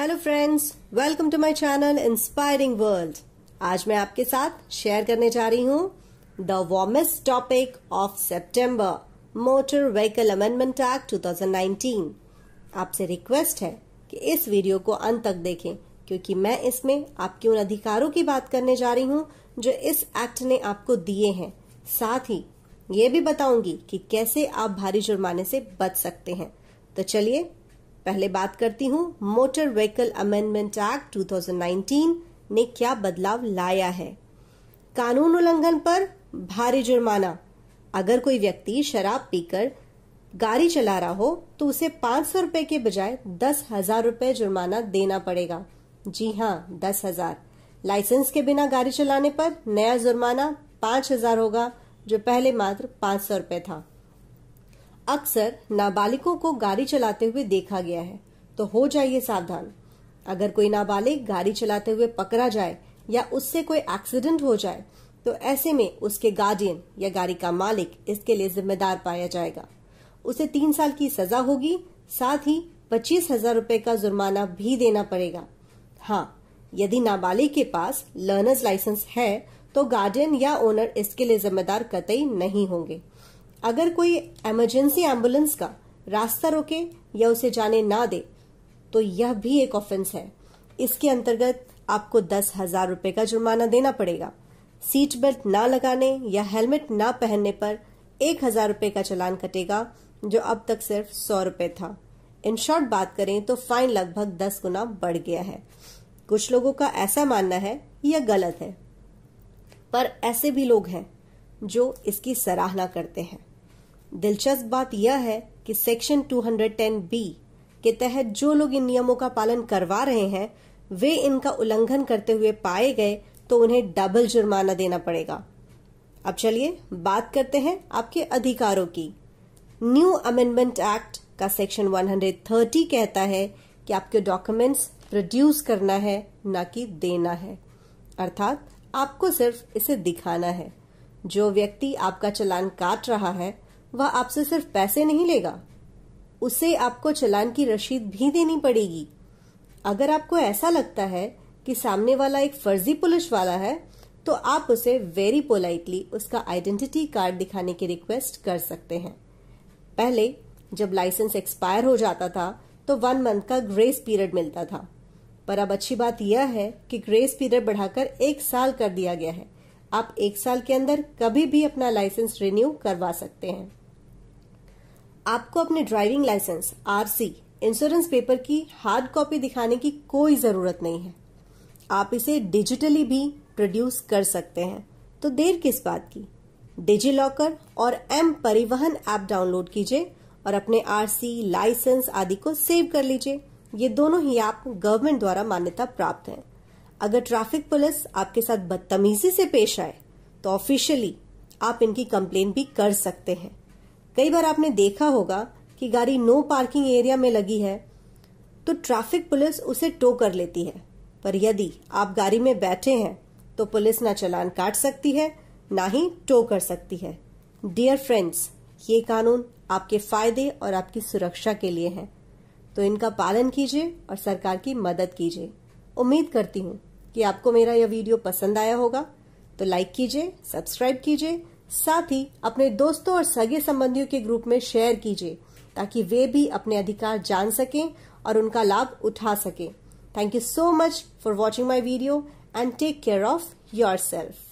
Hello friends welcome to my channel inspiring world आज मैं आपके साथ शेयर करने जा रही हूँ द वार्मेस्ट टॉपिक ऑफ सितंबर मोटर व्हीकल अमेंडमेंट एक्ट 2019 आपसे रिक्वेस्ट है कि इस वीडियो को अंत तक देखें क्योंकि मैं इसमें आपके उन अधिकारों की बात करने जा रही हूँ जो इस एक्ट ने आपको दिए हैं साथ ही ये भी बताऊंगी कि कैसे आप भारी जुर्माने से बच सकते हैं तो चलिए पहले बात करती हूँ मोटर व्हीकल अमेंडमेंट एक्ट 2019 ने क्या बदलाव लाया है कानून उल्लंघन पर भारी जुर्माना अगर कोई व्यक्ति शराब पीकर गाड़ी चला रहा हो तो उसे पांच सौ रूपये के बजाय दस हजार रूपए जुर्माना देना पड़ेगा जी हाँ दस हजार लाइसेंस के बिना गाड़ी चलाने पर नया जुर्माना पांच हजार होगा जो पहले मात्र पांच सौ रूपये था अक्सर नाबालिगों को गाड़ी चलाते हुए देखा गया है तो हो जाइए सावधान अगर कोई नाबालिग गाड़ी चलाते हुए पकड़ा जाए या उससे कोई एक्सीडेंट हो जाए तो ऐसे में उसके गार्डियन या गाड़ी का मालिक इसके लिए जिम्मेदार पाया जाएगा उसे तीन साल की सजा होगी साथ ही पच्चीस हजार रूपए का जुर्माना भी देना पड़ेगा हाँ यदि नाबालिग के पास लर्नर्स लाइसेंस है तो गार्डियन या ओनर इसके लिए जिम्मेदार कतई नहीं होंगे अगर कोई इमरजेंसी एम्बुलेंस का रास्ता रोके या उसे जाने ना दे तो यह भी एक ऑफेंस है इसके अंतर्गत आपको दस हजार रूपये का जुर्माना देना पड़ेगा सीट बेल्ट ना लगाने या हेलमेट ना पहनने पर एक हजार रूपये का चलान कटेगा जो अब तक सिर्फ सौ रूपये था इन शॉर्ट बात करें तो फाइन लगभग दस गुना बढ़ गया है कुछ लोगों का ऐसा मानना है यह गलत है पर ऐसे भी लोग हैं जो इसकी सराहना करते हैं दिलचस्प बात यह है कि सेक्शन 210 बी के तहत जो लोग इन नियमों का पालन करवा रहे हैं वे इनका उल्लंघन करते हुए पाए गए तो उन्हें डबल जुर्माना देना पड़ेगा अब चलिए बात करते हैं आपके अधिकारों की न्यू अमेंडमेंट एक्ट का सेक्शन 130 कहता है कि आपके डॉक्यूमेंट्स प्रोड्यूस करना है न कि देना है अर्थात आपको सिर्फ इसे दिखाना है जो व्यक्ति आपका चलान काट रहा है वह आपसे सिर्फ पैसे नहीं लेगा उसे आपको चलान की रसीद भी देनी पड़ेगी अगर आपको ऐसा लगता है कि सामने वाला एक फर्जी पुलिस वाला है तो आप उसे वेरी पोलाइटली उसका आइडेंटिटी कार्ड दिखाने की रिक्वेस्ट कर सकते हैं पहले जब लाइसेंस एक्सपायर हो जाता था तो वन मंथ का ग्रेस पीरियड मिलता था पर अब अच्छी बात यह है कि ग्रेस पीरियड बढ़ाकर एक साल कर दिया गया है आप एक साल के अंदर कभी भी अपना लाइसेंस रिन्यू करवा सकते हैं आपको अपने driving licence RC insurance paper की हार्ड कॉपी दिखाने की कोई जरूरत नहीं है आप इसे डिजिटली भी प्रोड्यूस कर सकते हैं तो देर किस बात की डिजी लॉकर और एम परिवहन ऐप डाउनलोड कीजिए और अपने आरसी लाइसेंस आदि को सेव कर लीजिए ये दोनों ही ऐप गवर्नमेंट द्वारा मान्यता प्राप्त हैं। अगर ट्रैफिक पुलिस आपके साथ बदतमीजी से पेश आए तो ऑफिशियली आप इनकी कंप्लेन भी कर सकते हैं कई बार आपने देखा होगा कि गाड़ी नो पार्किंग एरिया में लगी है तो ट्रैफिक पुलिस उसे टो कर लेती है पर यदि आप गाड़ी में बैठे हैं तो पुलिस ना चलान काट सकती है ना ही टो कर सकती है डियर फ्रेंड्स ये कानून आपके फायदे और आपकी सुरक्षा के लिए है तो इनका पालन कीजिए और सरकार की मदद कीजिए उम्मीद करती हूँ कि आपको मेरा यह वीडियो पसंद आया होगा तो लाइक कीजिए सब्सक्राइब कीजिए साथ ही अपने दोस्तों और सगे संबंधियों के ग्रुप में शेयर कीजिए ताकि वे भी अपने अधिकार जान सकें और उनका लाभ उठा सकें thank you so much for watching my video and take care of your self